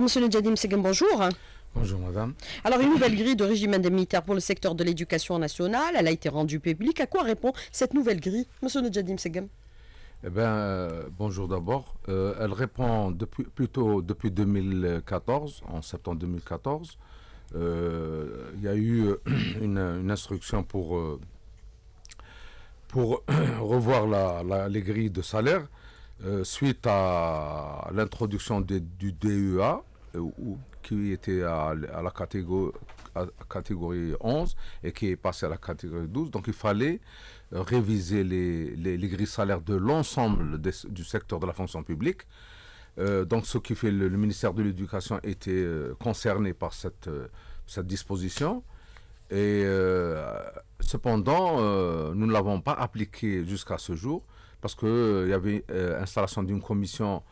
Monsieur Nedjadim Seguin, bonjour. Bonjour madame. Alors une nouvelle grille de régime indemnitaire pour le secteur de l'éducation nationale, elle a été rendue publique. À quoi répond cette nouvelle grille, monsieur Jadidim Seguin eh bien, euh, bonjour d'abord. Euh, elle répond plutôt depuis 2014, en septembre 2014. Euh, il y a eu une, instruction pour, pour revoir les grilles de salaire suite à l'introduction du DEA euh, qui était à, la catégorie, catégorie 11 et qui est passé à la catégorie 12. Donc il fallait réviser les, les, grilles salaires de l'ensemble du secteur de la fonction publique. Euh, donc ce qui fait le, ministère de l'Éducation était euh, concerné par cette, cette disposition. Et cependant, nous ne l'avons pas appliqué jusqu'à ce jour parce qu'il y avait installation d'une commission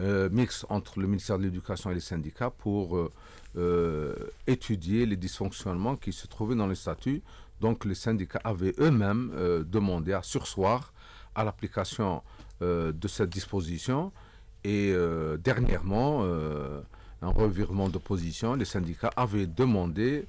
euh, mix entre le ministère de l'Éducation et les syndicats pour euh, euh, étudier les dysfonctionnements qui se trouvaient dans le statut. Donc les syndicats avaient eux-mêmes demandé à sursoir à l'application de cette disposition. Et dernièrement, un revirement de position, les syndicats avaient demandé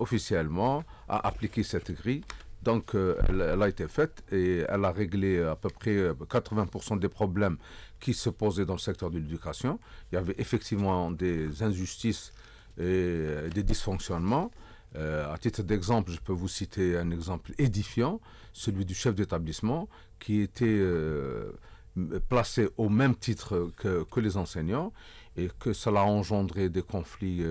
officiellement à appliquer cette grille. Donc, elle, a été faite et elle a réglé à peu près 80% des problèmes qui se posait dans le secteur de l'éducation. Il y avait effectivement des injustices et euh, des dysfonctionnements. Euh, à titre d'exemple, je peux vous citer un exemple édifiant, celui du chef d'établissement qui était euh, placé au même titre que, les enseignants et que cela a engendré des conflits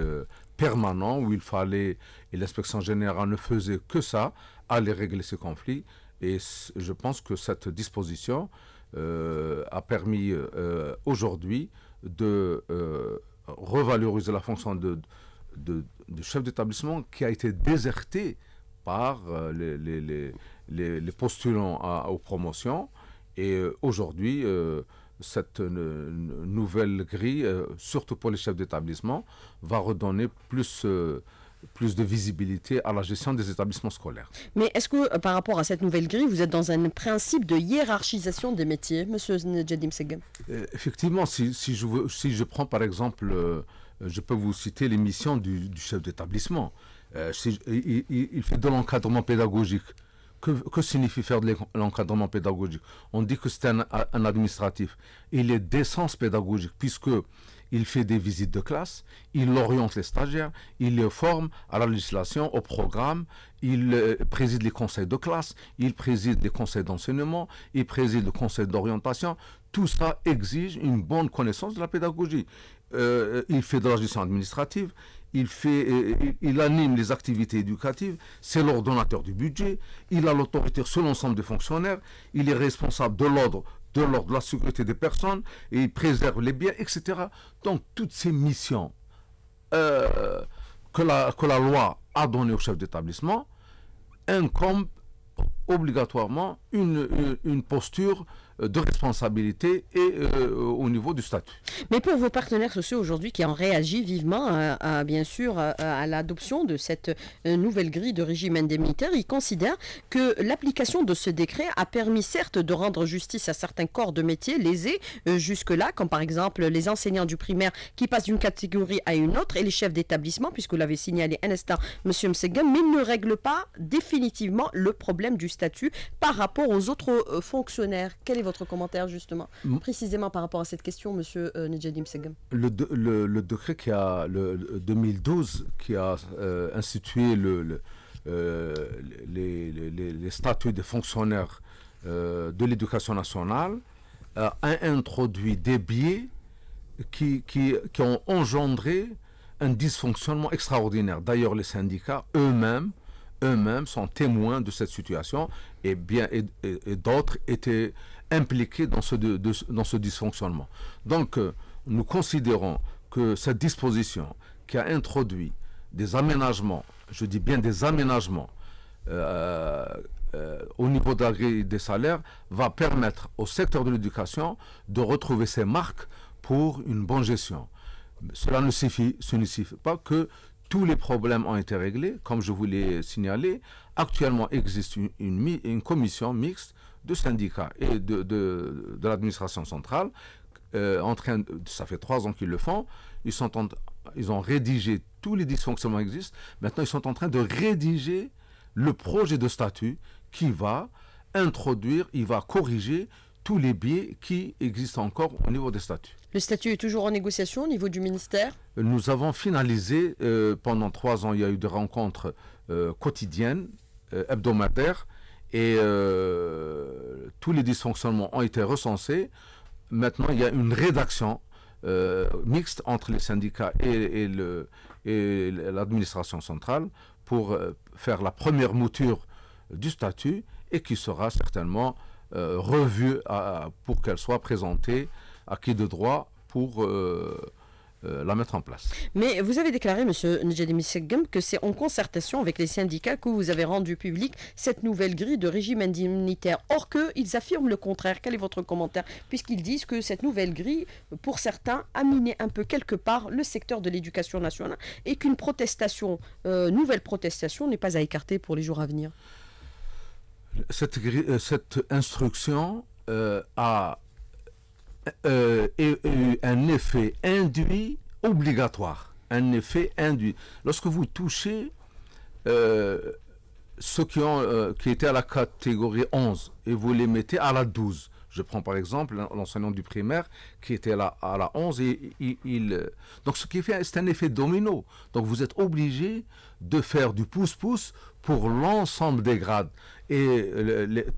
permanents où il fallait, et l'inspection générale ne faisait que ça, aller régler ces conflits. Et je pense que cette disposition euh, a permis euh, aujourd'hui de euh, revaloriser la fonction de, de, chef d'établissement qui a été désertée par les, les, postulants aux promotions. Et aujourd'hui, cette nouvelle grille, surtout pour les chefs d'établissement, va redonner plus plus de visibilité à la gestion des établissements scolaires. Mais est-ce que euh, par rapport à cette nouvelle grille, vous êtes dans un principe de hiérarchisation des métiers, Monsieur Nedjadim Segem euh, Effectivement, si, je si, je, prends par exemple, euh, je peux vous citer les missions du, chef d'établissement. il, fait de l'encadrement pédagogique. Que, signifie faire de l'encadrement pédagogique On dit que c'est un, un, administratif. Il est d'essence pédagogique, puisque il fait des visites de classe, il oriente les stagiaires, il les forme à la législation, au programme, il euh, préside les conseils de classe, il préside les conseils d'enseignement, il préside le conseil d'orientation. Tout ça exige une bonne connaissance de la pédagogie. Euh, il fait de la gestion administrative, il, fait, euh, il anime les activités éducatives, c'est l'ordonnateur du budget, il a l'autorité sur l'ensemble des fonctionnaires, il est responsable de l'ordre de l'ordre de la sécurité des personnes, et il préserve les biens, etc. Donc toutes ces missions euh, que, la, que la loi a données au chef d'établissement incombent obligatoirement une posture euh, de responsabilité et euh, au niveau du statut. Mais pour vos partenaires sociaux aujourd'hui qui ont réagi vivement, euh, bien sûr, à, l'adoption de cette nouvelle grille de régime indemnitaire, ils considèrent que l'application de ce décret a permis certes de rendre justice à certains corps de métiers lésés jusque-là, comme par exemple les enseignants du primaire qui passent d'une catégorie à une autre et les chefs d'établissement, puisque vous l'avez signalé un instant, M. Msega, mais ne règle pas définitivement le problème du statut par rapport aux autres fonctionnaires. Quel est votre commentaire justement, précisément par rapport à cette question, Monsieur euh, Le, le, décret qui a, le, 2012, qui a euh, institué le, euh, les, statuts des fonctionnaires euh, de l'éducation nationale, a introduit des biais qui, ont engendré un dysfonctionnement extraordinaire. D'ailleurs, les syndicats eux-mêmes eux-mêmes sont témoins de cette situation et bien et d'autres étaient impliqués dans ce, dans ce dysfonctionnement. Donc, euh, nous considérons que cette disposition qui a introduit des aménagements, je dis bien des aménagements, euh, euh, au niveau des salaires, va permettre au secteur de l'éducation de retrouver ses marques pour une bonne gestion. Cela ne suffit pas que tous les problèmes ont été réglés, comme je vous l'ai signalé. Actuellement existe une, commission mixte de syndicats et de, l'administration centrale. Euh, en train, ça fait trois ans qu'ils le font. Ils, ils ont rédigé tous les dysfonctionnements existent. Maintenant, ils sont en train de rédiger le projet de statut qui va introduire, il va corriger tous les biais qui existent encore au niveau des statuts. Le statut est toujours en négociation au niveau du ministère Nous avons finalisé euh, pendant trois ans, il y a eu des rencontres euh, quotidiennes, euh, hebdomadaires, et tous les dysfonctionnements ont été recensés. Maintenant, il y a une rédaction mixte entre les syndicats et, l'administration centrale pour faire la première mouture du statut et qui sera certainement revue pour qu'elle soit présentée acquis de droit pour euh, euh, la mettre en place. Mais vous avez déclaré, Monsieur Njedemi que c'est en concertation avec les syndicats que vous avez rendu public cette nouvelle grille de régime indemnitaire. Or qu'ils affirment le contraire. Quel est votre commentaire Puisqu'ils disent que cette nouvelle grille, pour certains, a miné un peu quelque part le secteur de l'éducation nationale et qu'une protestation, euh, nouvelle protestation, n'est pas à écarter pour les jours à venir. Cette, instruction a euh, et, un effet induit obligatoire, un effet induit. Lorsque vous touchez euh, ceux qui, ont, euh, étaient à la catégorie 11 et vous les mettez à la 12, je prends par exemple l'enseignant du primaire qui était à la 11 et il, donc ce qui fait c'est un effet domino. Donc vous êtes obligé de faire du pouce-pouce pour l'ensemble des grades. Et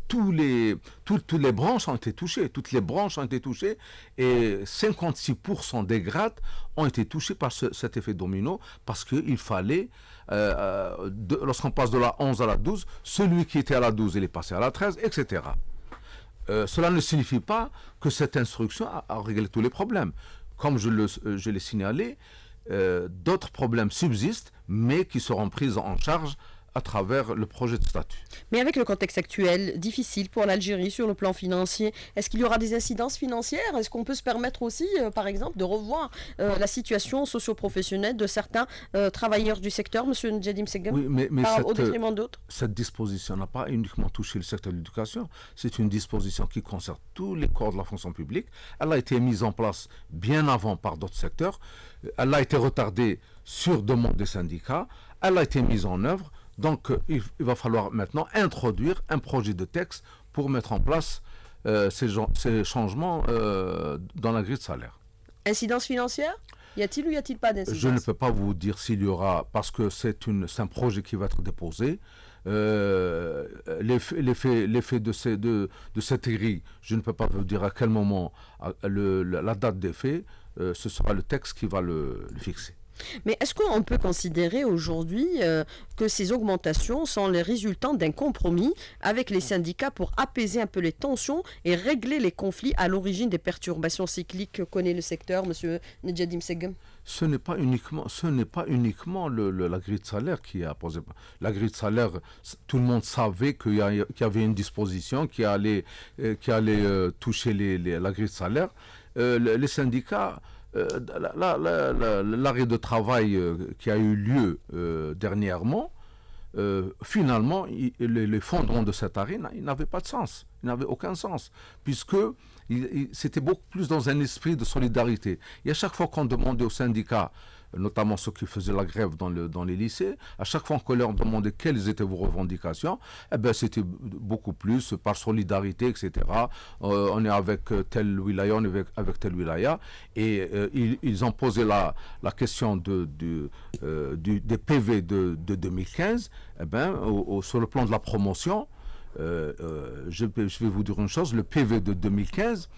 tous les, toutes les branches ont été touchées. Toutes les branches ont été touchées. Et 56% des grades ont été touchés par cet effet domino parce qu'il fallait, euh, euh, lorsqu'on passe de la 11 à la 12, celui qui était à la 12, il est passé à la 13, etc. Euh, cela ne signifie pas que cette instruction a, réglé tous les problèmes. Comme je l'ai je signalé, d'autres problèmes subsistent, mais qui seront pris en charge à travers le projet de statut. Mais avec le contexte actuel, difficile pour l'Algérie sur le plan financier, est-ce qu'il y aura des incidences financières Est-ce qu'on peut se permettre aussi, euh, par exemple, de revoir euh, la situation socio-professionnelle de certains euh, travailleurs du secteur, Monsieur Ndjadim Segem, mais, au détriment d'autres Cette disposition n'a pas uniquement touché le secteur de l'éducation, c'est une disposition qui concerne tous les corps de la fonction publique. Elle a été mise en place bien avant par d'autres secteurs, elle a été retardée sur demande des syndicats, elle a été mise en œuvre donc, il, va falloir maintenant introduire un projet de texte pour mettre en place euh, ces, changements euh, dans la grille de salaire. Incidence financière y a-t-il ou y a-t-il pas d'incidence Je ne peux pas vous dire s'il y aura, parce que c'est un projet qui va être déposé. Euh, L'effet de, ces, de cette grille, je ne peux pas vous dire à quel moment, la, date d'effet. faits, ce sera le texte qui va le fixer. Mais est-ce qu'on peut considérer aujourd'hui euh, que ces augmentations sont les résultats d'un compromis avec les syndicats pour apaiser un peu les tensions et régler les conflits à l'origine des perturbations cycliques que connaît le secteur, Monsieur Nedjadim Segem Ce n'est pas uniquement, ce n'est pas uniquement la grille de salaire qui a posé. La grille de salaire, tout le monde savait qu'il y, avait une disposition qui allait, euh, qui allait euh, toucher la grille de salaire. les syndicats euh, l'arrêt de travail euh, qui a eu lieu euh, dernièrement, finalement, le les, de cet arrêt n'avait pas de sens. il n'avait aucun sens, puisque c'était beaucoup plus dans un esprit de solidarité. Et à chaque fois qu'on demandait au syndicat notamment ceux qui faisaient la grève dans, les lycées, à chaque fois qu'on leur demandait quelles étaient vos revendications, eh ben, c'était beaucoup plus par solidarité, etc. Euh, on est avec euh, tel wilaya, on est avec, tel wilaya. Et euh, ils, ont posé la, question du, des PV de, 2015, eh ben, sur le plan de la promotion. je vais vous dire une chose, le PV de 2015,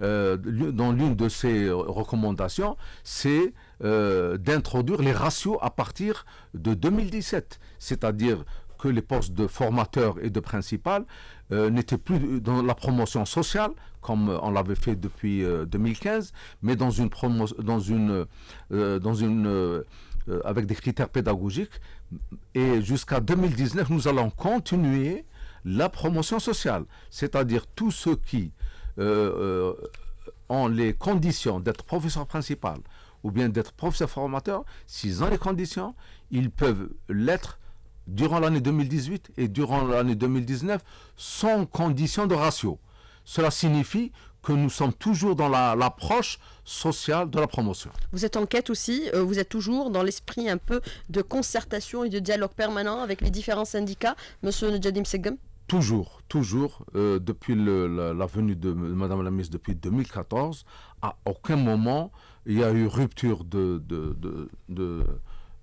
euh, dans l'une de ses recommandations, c'est euh, d'introduire les ratios à partir de 2017, c'est-à-dire que les postes de formateur et de principal euh, n'étaient plus dans la promotion sociale, comme on l'avait fait depuis 2015, mais dans une, dans une, dans une avec des critères pédagogiques. Et jusqu'à 2019, nous allons continuer la promotion sociale, c'est-à-dire tous ceux qui euh, euh, ont les conditions d'être professeur principal ou bien d'être professeur formateur, s'ils ont les conditions, ils peuvent l'être durant l'année 2018 et durant l'année 2019 sans condition de ratio. Cela signifie que nous sommes toujours dans l'approche sociale de la promotion. Vous êtes en quête aussi, euh, vous êtes toujours dans l'esprit un peu de concertation et de dialogue permanent avec les différents syndicats. Monsieur Njadim Segem toujours, toujours, euh, depuis la, venue de Madame la ministre depuis 2014, à aucun moment il y a eu rupture de, de,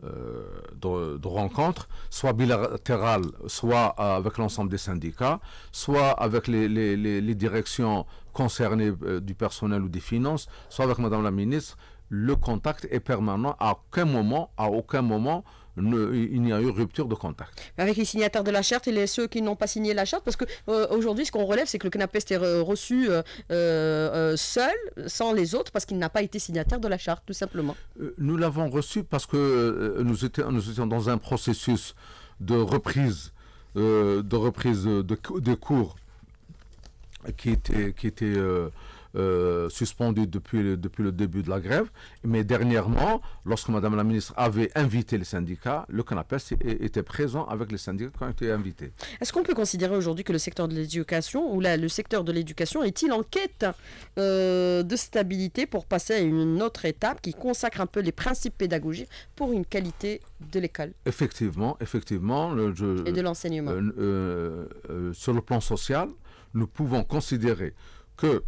euh, rencontres, soit bilatérales, soit avec l'ensemble des syndicats, soit avec les, directions concernées euh, du personnel ou des finances, soit avec Madame la ministre. Le contact est permanent. À aucun moment, à aucun moment, il n'y a eu rupture de contact. Avec les signataires de la charte et les, ceux qui n'ont pas signé la charte, parce qu'aujourd'hui, euh, ce qu'on relève, c'est que le CNAPEST est euh, reçu euh, seul, sans les autres, parce qu'il n'a pas été signataire de la charte, tout simplement. Nous l'avons reçu parce que nous, étions, dans un processus de reprise, de, reprise de, cours qui était... Qui était euh, suspendu depuis le, depuis le début de la grève. Mais dernièrement, lorsque Madame la ministre avait invité les syndicats, le CANAPES était présent avec les syndicats qui ont été invités. Est-ce qu'on peut considérer aujourd'hui que le secteur de l'éducation, ou là, le secteur de l'éducation est-il en quête euh, de stabilité pour passer à une autre étape qui consacre un peu les principes pédagogiques pour une qualité de l'école Effectivement, effectivement. Et de l'enseignement. Euh, sur le plan social, nous pouvons considérer que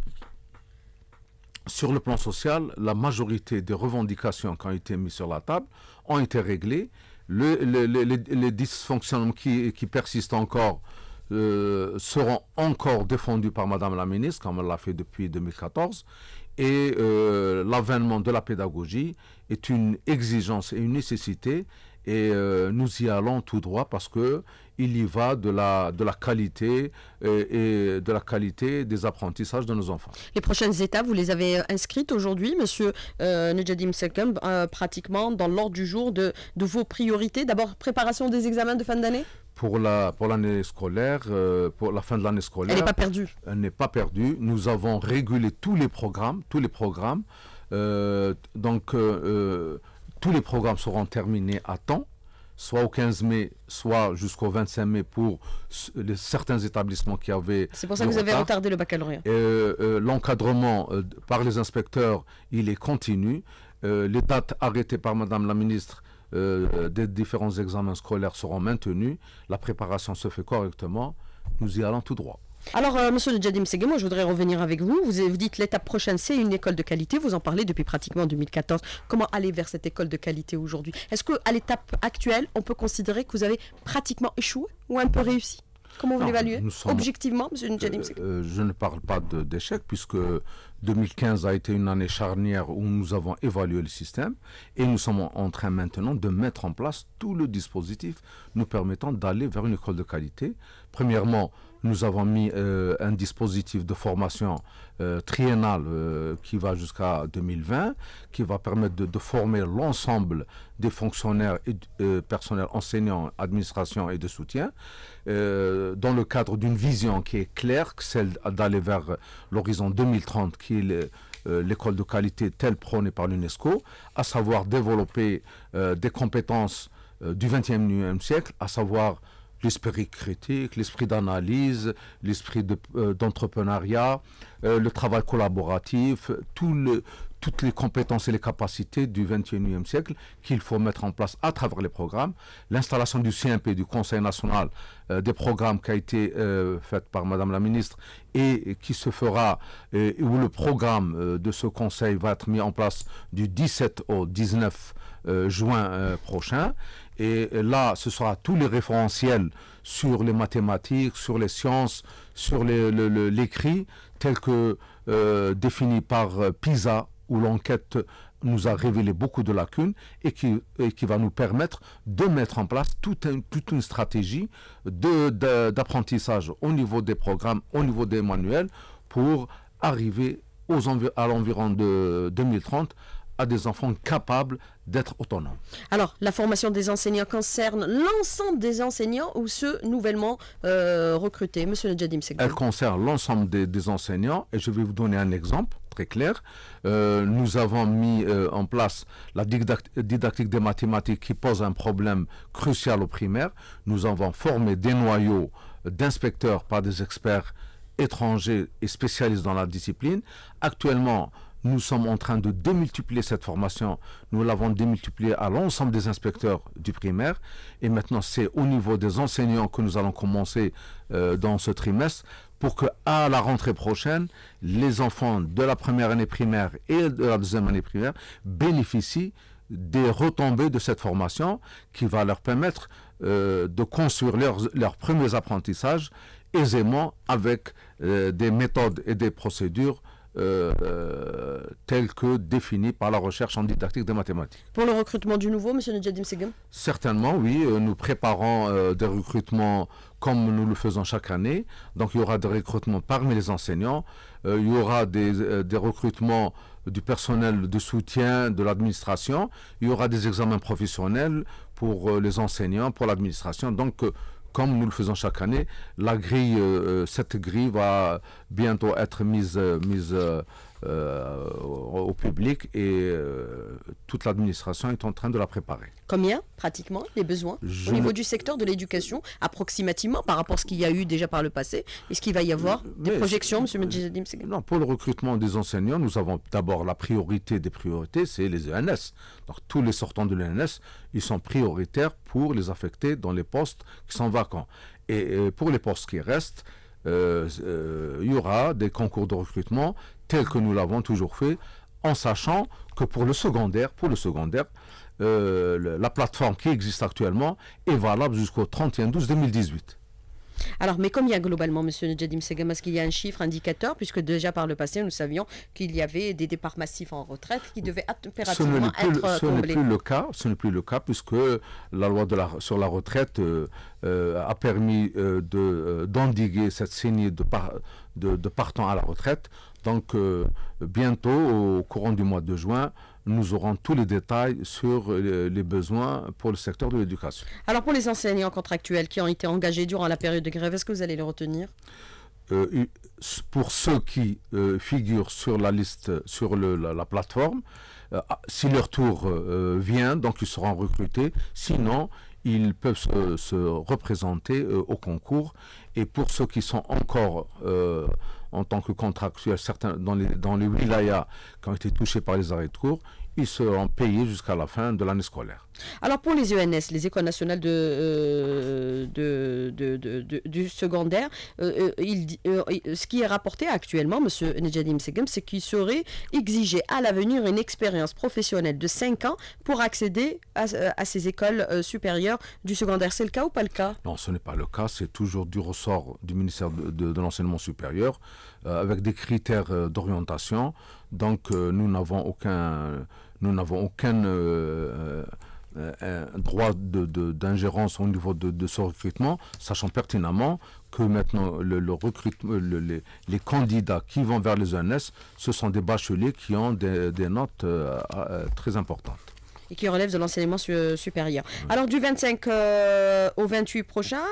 sur le plan social, la majorité des revendications qui ont été mises sur la table ont été réglées. les, dysfonctionnements qui, persistent encore euh, seront encore défendus par Madame la ministre, comme elle l'a fait depuis 2014. Et euh, l'avènement de la pédagogie est une exigence et une nécessité. Et euh, nous y allons tout droit parce que il y va de la, de la qualité euh, et de la qualité des apprentissages de nos enfants. Les prochaines étapes, vous les avez inscrites aujourd'hui, M. Euh, Nejadim Sekem, euh, pratiquement dans l'ordre du jour de, vos priorités. D'abord, préparation des examens de fin d'année pour la pour l'année scolaire, pour la fin de l'année scolaire. Elle n'est pas perdue. Elle n'est pas perdue. Nous avons régulé tous les programmes, tous les programmes. donc tous les programmes seront terminés à temps soit au 15 mai, soit jusqu'au 25 mai pour certains établissements qui avaient. C'est pour ça que vous avez retardé le baccalauréat. Euh, euh, l'encadrement euh, par les inspecteurs, il est continu. les dates arrêtées par Madame la ministre des différents examens scolaires seront maintenues. La préparation se fait correctement. Nous y allons tout droit. Alors, euh, monsieur le Jadim je voudrais revenir avec vous. Vous, vous dites l'étape prochaine, c'est une école de qualité. Vous en parlez depuis pratiquement 2014. Comment aller vers cette école de qualité aujourd'hui Est-ce qu'à l'étape actuelle, on peut considérer que vous avez pratiquement échoué ou un peu réussi Comment vous l'évaluez Objectivement, M. Ndjadim euh, euh, Je ne parle pas d'échec, puisque 2015 a été une année charnière où nous avons évalué le système et nous sommes en train maintenant de mettre en place tout le dispositif nous permettant d'aller vers une école de qualité. Premièrement, nous avons mis euh, un dispositif de formation euh, triennale euh, qui va jusqu'à 2020, qui va permettre de, former l'ensemble des fonctionnaires et personnels enseignants, administration et de soutien, dans le cadre d'une vision qui est claire, celle d'aller vers l'horizon 2030, qui est l'école de qualité telle prônée par l'UNESCO, à savoir développer des compétences du XXIe e siècle, à savoir l'esprit critique, l'esprit d'analyse, l'esprit euh, d'entrepreneuriat, euh, le travail collaboratif, toutes les compétences et les capacités du 21e siècle qu'il faut mettre en place à travers les programmes. L'installation du CMP, du Conseil national euh, des programmes qui a été faite par Madame la ministre et qui se fera, où le programme de ce Conseil va être mis en place du 17 au 19 juin prochain. Et là, ce sera tous les référentiels sur les mathématiques, sur les sciences, sur l'écrit, tel que euh, défini par euh, PISA, où l'enquête nous a révélé beaucoup de lacunes et qui, va nous permettre de mettre en place toute, une stratégie d'apprentissage au niveau des programmes, au niveau des manuels, pour arriver à l'environ de 2030 à des enfants capables d'être autonomes. Alors, la formation des enseignants concerne l'ensemble des enseignants ou ceux nouvellement euh, recrutés, Monsieur Nadjadim quoi Elle concerne l'ensemble des, enseignants et je vais vous donner un exemple très clair. Euh, nous avons mis euh, en place la didactique des mathématiques qui pose un problème crucial aux primaires. Nous avons formé des noyaux d'inspecteurs par des experts étrangers et spécialistes dans la discipline. Actuellement, nous sommes en train de démultiplier cette formation. Nous l'avons démultipliée à l'ensemble des inspecteurs du primaire. Et maintenant, c'est au niveau des enseignants que nous allons commencer euh, dans ce trimestre pour que à la rentrée prochaine, les enfants de la première année primaire et de la deuxième année primaire bénéficient des retombées de cette formation qui va leur permettre euh, de construire leurs, premiers apprentissages aisément avec euh, des méthodes et des procédures euh, euh que défini par la recherche en didactique des mathématiques. Pour le recrutement du nouveau, M. Nedjadim Segem Certainement, oui. Euh, nous préparons euh, des recrutements comme nous le faisons chaque année. Donc il y aura des recrutements parmi les enseignants, il y aura des, des recrutements du personnel de soutien de l'administration, il y aura des examens professionnels pour les enseignants, pour l'administration. Donc comme nous le faisons chaque année, la grille, euh, euh, cette grille va bientôt être mise, euh, mise euh, au public et euh, toute l'administration est en train de la préparer. Combien pratiquement les besoins au niveau du secteur de l'éducation, approximativement par rapport à ce qu'il y a eu déjà par le passé Est-ce qu'il va y avoir euh, des projections, Monsieur Medjidim Non, pour le recrutement des enseignants, nous avons d'abord la priorité des priorités, c'est les ENS. Donc tous les sortants de l'ENS, ils sont prioritaires pour les affecter dans les postes qui sont vacants. et pour les postes qui restent, il euh, euh, y aura des concours de recrutement tels que nous l'avons toujours fait, en sachant que pour le secondaire, pour le secondaire, euh, la plateforme qui existe actuellement est valable jusqu'au 31-12-2018. Alors, mais a globalement, Monsieur Nedjadim Segem, Est-ce qu'il y a un chiffre indicateur Puisque déjà par le passé, nous savions qu'il y avait des départs massifs en retraite qui devaient impérativement être comblés. le cas, ce n'est plus le cas, puisque la loi sur la retraite euh, euh, a permis euh, d'endiguer cette saignée de, partant de, à la retraite. Donc, bientôt, au courant du mois de juin, nous aurons tous les détails sur euh, les besoins pour le secteur de l'éducation. Alors pour les enseignants contractuels qui ont été engagés durant la période de grève, est-ce que vous allez les retenir euh, pour ceux qui euh, figurent sur la liste, sur la, plateforme, ah, si leur tour vient, donc ils seront recrutés. Sinon, ils peuvent se représenter au concours et pour ceux qui sont encore euh, en tant que contractuels, certains dans les, dans les wilayas qui ont été touchés par les arrêts de cours, ils seront payés jusqu'à la fin de l'année scolaire. Alors pour les ENS, les écoles nationales de, euh, du secondaire, euh, ce qui est rapporté actuellement, M. Nejadim Segem, c'est qu'il serait exigé à l'avenir une expérience professionnelle de 5 ans pour accéder à ces écoles supérieures du secondaire. C'est le cas ou pas le cas Non, ce n'est pas le cas, c'est toujours du ressort du ministère de, de, l'enseignement supérieur, euh, avec des critères euh, d'orientation. Donc euh, nous n'avons aucun, nous n'avons aucun droit d'ingérence au niveau de, ce recrutement, sachant pertinemment que maintenant le, recrutement, les, candidats qui vont vers les ENS, ce sont des bacheliers qui ont des, notes très importantes et qui relève de l'enseignement supérieur. Alors du 25 au 28 prochain,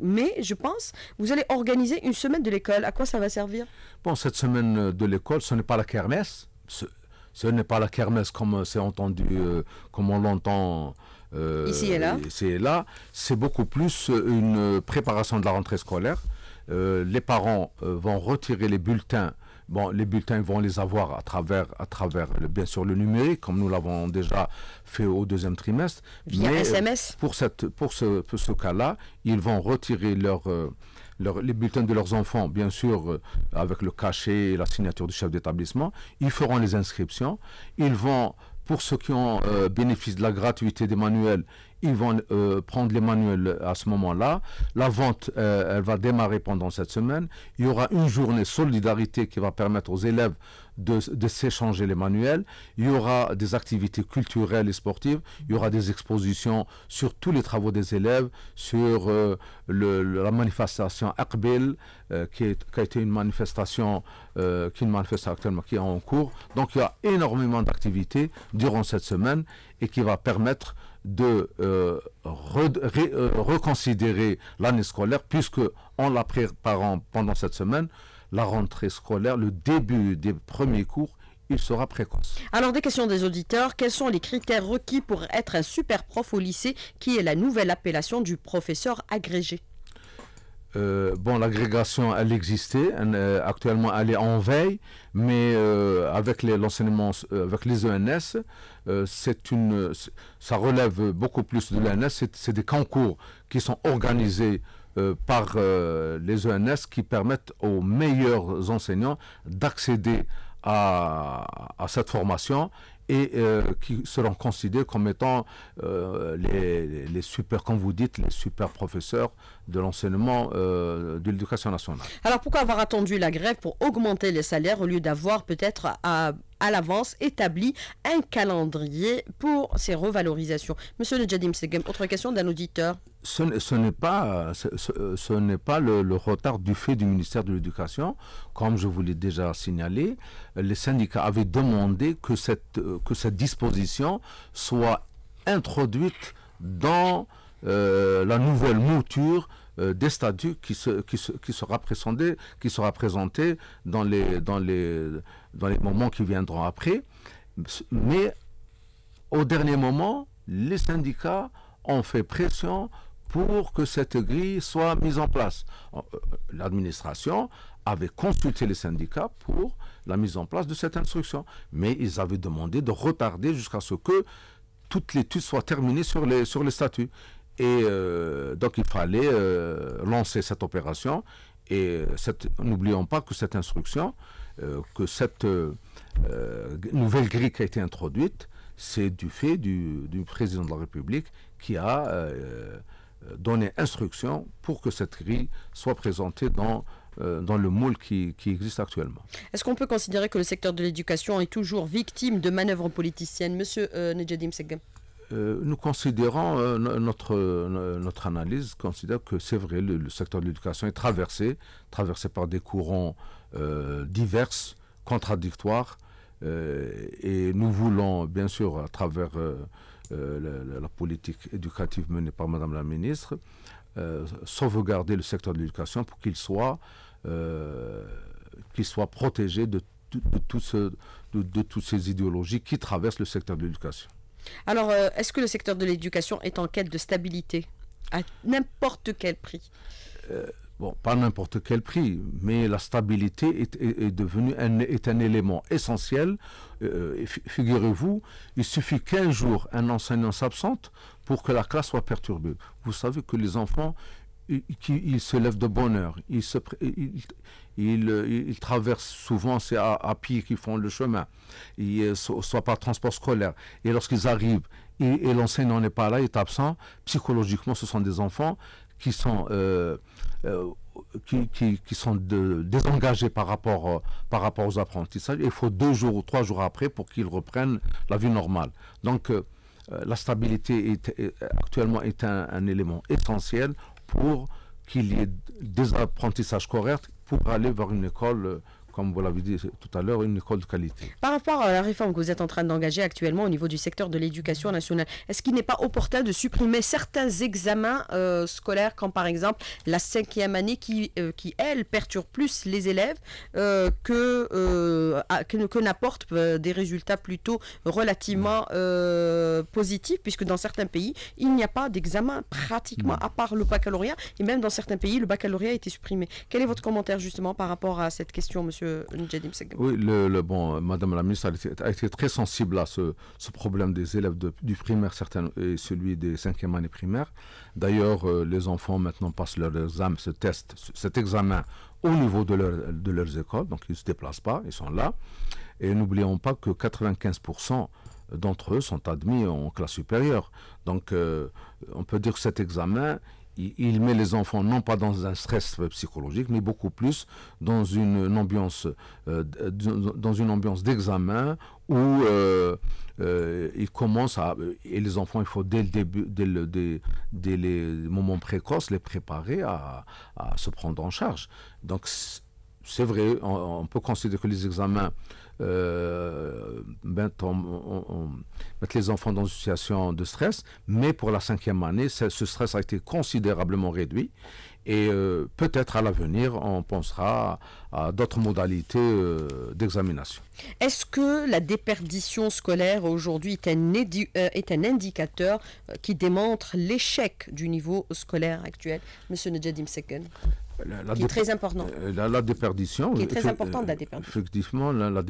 mais je pense, vous allez organiser une semaine de l'école. À quoi ça va servir Bon, cette semaine euh, de l'école, ce n'est pas la kermesse. Ce, n'est pas la kermesse comme euh, c'est entendu, euh, comme on l'entend. ici et là. là, c'est beaucoup plus une préparation de la rentrée scolaire. les parents vont retirer les bulletins les bulletins vont les avoir à travers, à travers le, bien sûr le numérique, comme nous l'avons déjà fait au deuxième trimestre. Via SMS. Pour, cette, pour ce, cas-là, ils vont retirer euh, les bulletins de leurs enfants, bien sûr, euh, avec le cachet et la signature du chef d'établissement. Ils feront les inscriptions. Ils vont pour ceux qui ont euh, bénéfice de la gratuité des manuels, ils vont euh, prendre les manuels à ce moment-là. La vente, euh, elle va démarrer pendant cette semaine. Il y aura une journée solidarité qui va permettre aux élèves de, s'échanger les manuels. Il y aura des activités culturelles et sportives. Il y aura des expositions sur tous les travaux des élèves, sur euh, la manifestation Akbil, qui, a été une manifestation, qui actuellement qui est en cours. Donc il y a énormément d'activités durant cette semaine et qui va permettre de euh, euh, reconsidérer l'année scolaire, puisque en la préparant pendant cette semaine, la rentrée scolaire, le début des premiers cours, il sera précoce. Alors des questions des auditeurs, quels sont les critères requis pour être un super prof au lycée, qui est la nouvelle appellation du professeur agrégé euh, bon, l'agrégation, elle existait. Euh, actuellement, elle est en veille, mais avec euh, l'enseignement, avec les ENS, e c'est une, ça relève beaucoup plus de l'ENS. C'est des concours qui sont organisés par les ENS qui permettent aux meilleurs enseignants d'accéder à cette formation et euh, qui seront considérés comme étant euh, les, les, super, comme vous dites, les super professeurs de l'enseignement euh, de l'éducation nationale. Alors pourquoi avoir attendu la grève pour augmenter les salaires au lieu d'avoir peut-être à, l'avance établi un calendrier pour ces revalorisations Monsieur le Jadim Segem, autre question d'un auditeur ce, n'est pas, le, retard du fait du ministère de l'Éducation. Comme je vous l'ai déjà signalé, les syndicats avaient demandé que cette, que cette disposition soit introduite dans euh, la nouvelle mouture euh, des statuts qui, se, qui, sera présentée dans dans, les, dans les moments qui viendront après. Mais au dernier moment, les syndicats ont fait pression pour que cette grille soit mise en place. Euh, l'administration avait consulté les syndicats pour la mise en place de cette instruction, mais ils avaient demandé de retarder jusqu'à ce que toute l'étude soit terminée sur les, sur les statuts. Et euh, donc il fallait euh, lancer cette opération. Et n'oublions pas que cette instruction, que cette nouvelle grille qui a été introduite, c'est du fait du, président de la République qui a euh, donner instruction pour que cette grille soit présentée dans euh, dans le moule qui, qui existe actuellement. Est-ce qu'on peut considérer que le secteur de l'éducation est toujours victime de manœuvres politiciennes Monsieur euh, Nejadim Segem? nous considérons, notre, notre analyse considère que c'est vrai, le, le, secteur de l'éducation est traversé, traversé par des courants divers, contradictoires, et nous voulons, bien sûr, à travers euh, la, politique éducative menée par Madame la ministre, euh, sauvegarder le secteur de l'éducation pour qu'il soit, euh, protégé de, de, toutes ces idéologies qui traversent le secteur de l'éducation. Alors, est-ce que le secteur de l'éducation est en quête de stabilité à n'importe quel prix bon, pas n'importe quel prix, mais la stabilité est, devenue un, un élément essentiel. Euh, figurez-vous, il suffit qu'un jour un enseignant s'absente pour que la classe soit perturbée. Vous savez que les enfants, ils, se lèvent de bonne heure, ils, euh, traversent souvent, c'est à, pied qu'ils font le chemin, euh, soit par transport scolaire. Et lorsqu'ils arrivent, et l'enseignant n'est pas là, il est absent, psychologiquement, ce sont des enfants qui sont, euh, euh, qui, qui, sont désengagés par rapport, euh, par rapport aux apprentissages. Il faut deux jours ou trois jours après pour qu'ils reprennent la vie normale. Donc, la stabilité est, actuellement est un, un, élément essentiel pour qu'il y ait des apprentissages corrects pour aller vers une école comme vous l'avez dit tout à l'heure, une école de qualité. Par rapport à la réforme que vous êtes en train d'engager actuellement au niveau du secteur de l'éducation nationale, est-ce qu'il n'est pas opportun de supprimer certains examens euh, scolaires, comme par exemple la cinquième année qui, euh, qui elle, perturbe plus les élèves euh, que, n'apporte des résultats plutôt relativement positifs, puisque dans certains pays, il n'y a pas d'examen pratiquement, à part le baccalauréat, et même dans certains pays, le baccalauréat a été supprimé. Quel est votre commentaire justement par rapport à cette question, monsieur oui, le, bon, euh, Madame la ministre a été, très sensible à ce, problème des élèves du primaire certain, et celui des cinquième années primaires. D'ailleurs, euh, les enfants maintenant passent leur examen, ce test, cet examen au niveau de, leur, de leurs écoles, donc ils ne se déplacent pas, ils sont là. Et n'oublions pas que 95% d'entre eux sont admis en classe supérieure. Donc euh, on peut dire que cet examen, il, met les enfants non pas dans un stress psychologique, mais beaucoup plus dans une, ambiance, euh, dans une ambiance d'examen où euh, commencent euh, il à et les enfants il faut dès le début, dès, les moments précoces les préparer à, à se prendre en charge. Donc c'est vrai, on, peut considérer que les examens mettre, euh, ben, mettre, les enfants dans une situation de stress, mais pour la cinquième année, ce stress a été considérablement réduit. Et euh, peut-être à l'avenir, on pensera à, d'autres modalités euh, d'examination. Est-ce que la déperdition scolaire aujourd'hui est, est, un indicateur qui démontre l'échec du niveau scolaire actuel Monsieur Nedjadim Seken euh, qui est très important. La, déperdition. importante, la euh, déperdition. Effectivement, la, la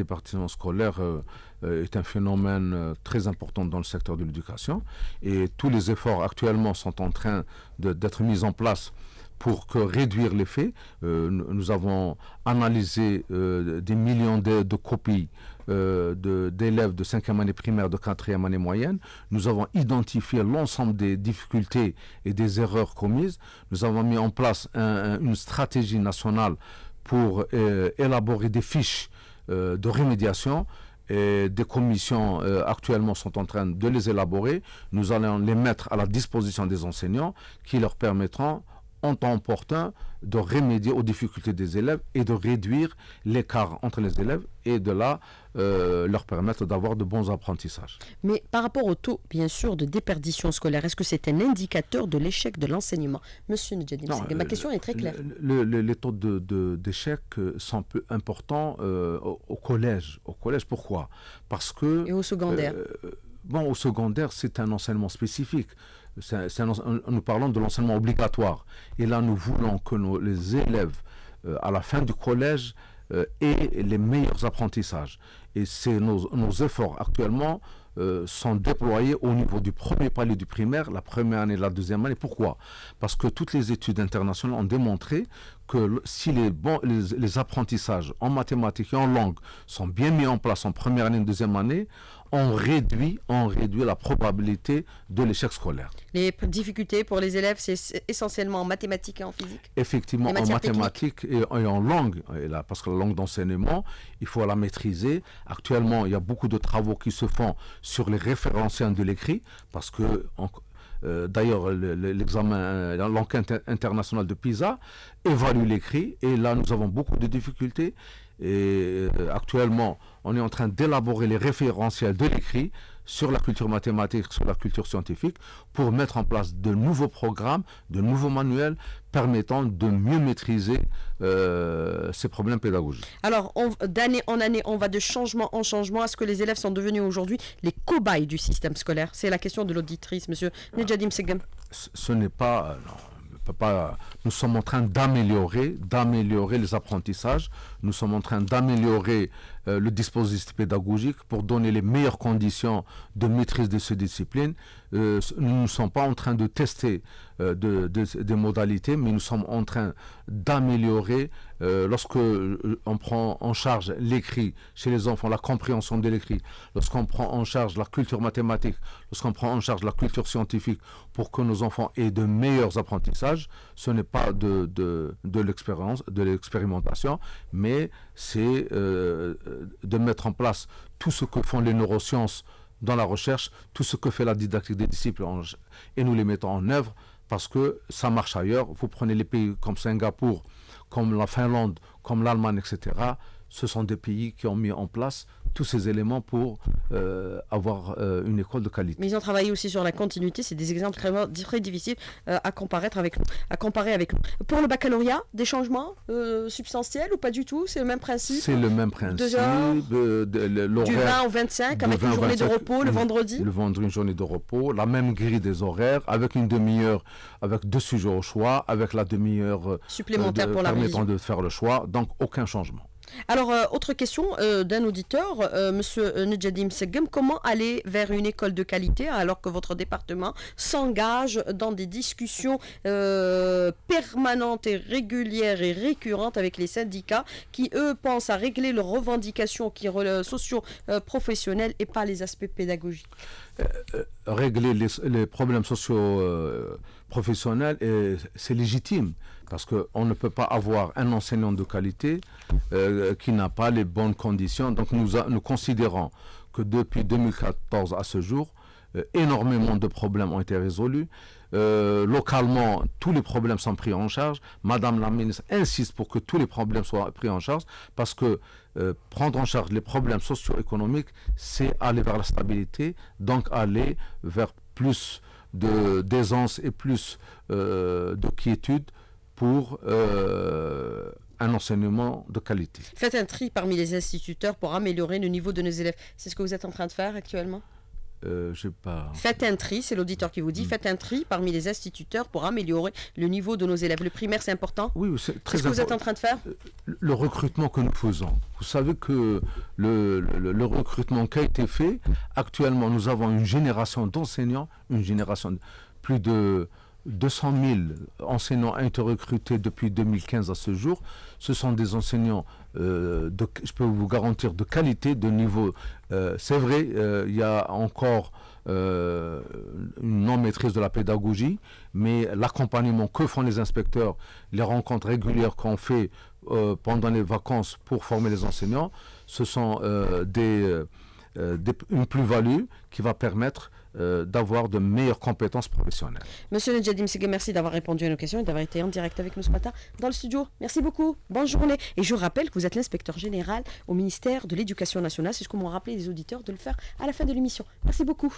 scolaire euh, est un phénomène très important dans le secteur de l'éducation et tous les efforts actuellement sont en train d'être mis en place pour que réduire l'effet nous avons analysé des millions de copies euh, d'élèves de 5e année primaire, de quatrième année moyenne. Nous avons identifié l'ensemble des difficultés et des erreurs commises. Nous avons mis en place une stratégie nationale pour euh, élaborer des fiches euh, de rémédiation Et des commissions actuellement sont en train de les élaborer. Nous allons les mettre à la disposition des enseignants qui leur permettront en temps opportun de remédier aux difficultés des élèves et de réduire l'écart entre les élèves et de là euh, leur permettre d'avoir de bons apprentissages. Mais par rapport au taux, bien sûr, de déperdition scolaire, est-ce que c'est un indicateur de l'échec de l'enseignement Monsieur Ndjadim, ma euh, question est très claire. les taux d'échec sont peu importants euh, au, au, collège. Au collège, pourquoi Parce que... Et au secondaire. Bon, au secondaire, c'est un enseignement spécifique. nous parlons de l'enseignement obligatoire. Et là, nous voulons que nos, les élèves, euh, à la fin du collège, euh, aient les meilleurs apprentissages. Et nos, efforts actuellement euh, sont déployés au niveau du premier palier du primaire, la première année, la deuxième année. Pourquoi Parce que toutes les études internationales ont démontré que si les, bons, les, apprentissages en mathématiques et en langue sont bien mis en place en première année et deuxième année, on réduit, on réduit la probabilité de l'échec scolaire. Les difficultés pour les élèves, c'est essentiellement en mathématiques et en physique Effectivement, en mathématiques et, en langue, là, parce que la langue d'enseignement, il faut la maîtriser. Actuellement, il y a beaucoup de travaux qui se font sur les référentiels de l'écrit, parce que... Euh, d'ailleurs, l'examen, euh, l'enquête internationale de PISA évalue l'écrit et là nous avons beaucoup de difficultés. Et euh, actuellement, on est en train d'élaborer les référentiels de l'écrit sur la culture mathématique, sur la culture scientifique, pour mettre en place de nouveaux programmes, de nouveaux manuels permettant de mieux maîtriser euh, ces problèmes pédagogiques. Alors, d'année en année, on va de changement en changement. à ce que les élèves sont devenus aujourd'hui les cobayes du système scolaire C'est la question de l'auditrice, monsieur Nejadim Segem. Ce, n'est pas... Euh, pas, nous sommes en train d'améliorer, d'améliorer les apprentissages, nous sommes en train d'améliorer euh, le dispositif pédagogique pour donner les meilleures conditions de maîtrise de ces disciplines euh, nous ne sommes pas en train de tester euh, des modalités, mais nous sommes en train d'améliorer euh, lorsque on prend en charge l'écrit chez les enfants, la compréhension de l'écrit, lorsqu'on prend en charge la culture mathématique, lorsqu'on prend en charge la culture scientifique pour que nos enfants aient de meilleurs apprentissages, ce n'est pas de l'expérience, de l'expérimentation, mais c'est de mettre en place tout ce que font les neurosciences dans la recherche tout ce que fait la didactique des disciples et nous les mettons en œuvre parce que ça marche ailleurs. Vous prenez les pays comme Singapour, comme la Finlande, comme l'Allemagne, etc ce sont des pays qui ont mis en place tous ces éléments pour euh, avoir euh, une école de qualité. Mais ils ont travaillé aussi sur la continuité, c'est des exemples très, difficiles euh, à, comparer avec, à comparer avec nous. Pour le baccalauréat, des changements substantiels ou pas du tout C'est le même principe C'est le même principe. Deux heures, de, du 20 au 25 avec une journée de repos le vendredi Le vendredi, une journée de repos, la même grille des horaires, avec une demi-heure, avec deux sujets au choix, avec la demi-heure supplémentaire pour la permettant de faire le choix, donc aucun changement. Alors, euh, autre question euh, d'un auditeur, M. Euh, monsieur Nedjadim Segem, comment aller vers une école de qualité alors que votre département s'engage dans des discussions permanentes et régulières et récurrentes avec les syndicats qui, eux, pensent à régler leurs revendications qui socio-professionnelles et pas les aspects pédagogiques Régler les, les problèmes socio-professionnels, c'est légitime. Parce qu'on ne peut pas avoir un enseignant de qualité euh, qui n'a pas les bonnes conditions. Donc nous, nous considérons que depuis 2014 à ce jour, euh, énormément de problèmes ont été résolus. Euh, localement, tous les problèmes sont pris en charge. Madame la ministre insiste pour que tous les problèmes soient pris en charge parce que prendre en charge les problèmes socio-économiques, c'est aller vers la stabilité, donc aller vers plus d'aisance et plus de quiétude pour euh, un enseignement de qualité. Faites un tri parmi les instituteurs pour améliorer le niveau de nos élèves. C'est ce que vous êtes en train de faire actuellement euh, pas... Faites un tri, c'est l'auditeur qui vous dit, mm. faites un tri parmi les instituteurs pour améliorer le niveau de nos élèves. Le primaire, c'est important Oui, c'est très important. ce que vous êtes en train de faire euh, Le recrutement que nous faisons. Vous savez que le, le recrutement qui a été fait, actuellement, nous avons une génération d'enseignants, une génération de plus de 200 000 enseignants recrutés depuis 2015 à ce jour. Ce sont des enseignants, euh, de, je peux vous garantir, de qualité, de niveau. Euh, c'est vrai, euh, il y a encore une non-maîtrise de la pédagogie, mais l'accompagnement que font les inspecteurs, les rencontres régulières qu'on fait pendant les vacances pour former les enseignants, ce sont des, une plus-value qui va permettre euh, d'avoir de meilleures compétences professionnelles. Monsieur Nedjadim Sege, merci d'avoir répondu à nos questions et d'avoir été en direct avec nous ce matin dans le studio. Merci beaucoup. Bonne journée. Et je rappelle que vous êtes l'inspecteur général au ministère de l'Éducation nationale. C'est ce que m'ont rappelé les auditeurs de le faire à la fin de l'émission. Merci beaucoup.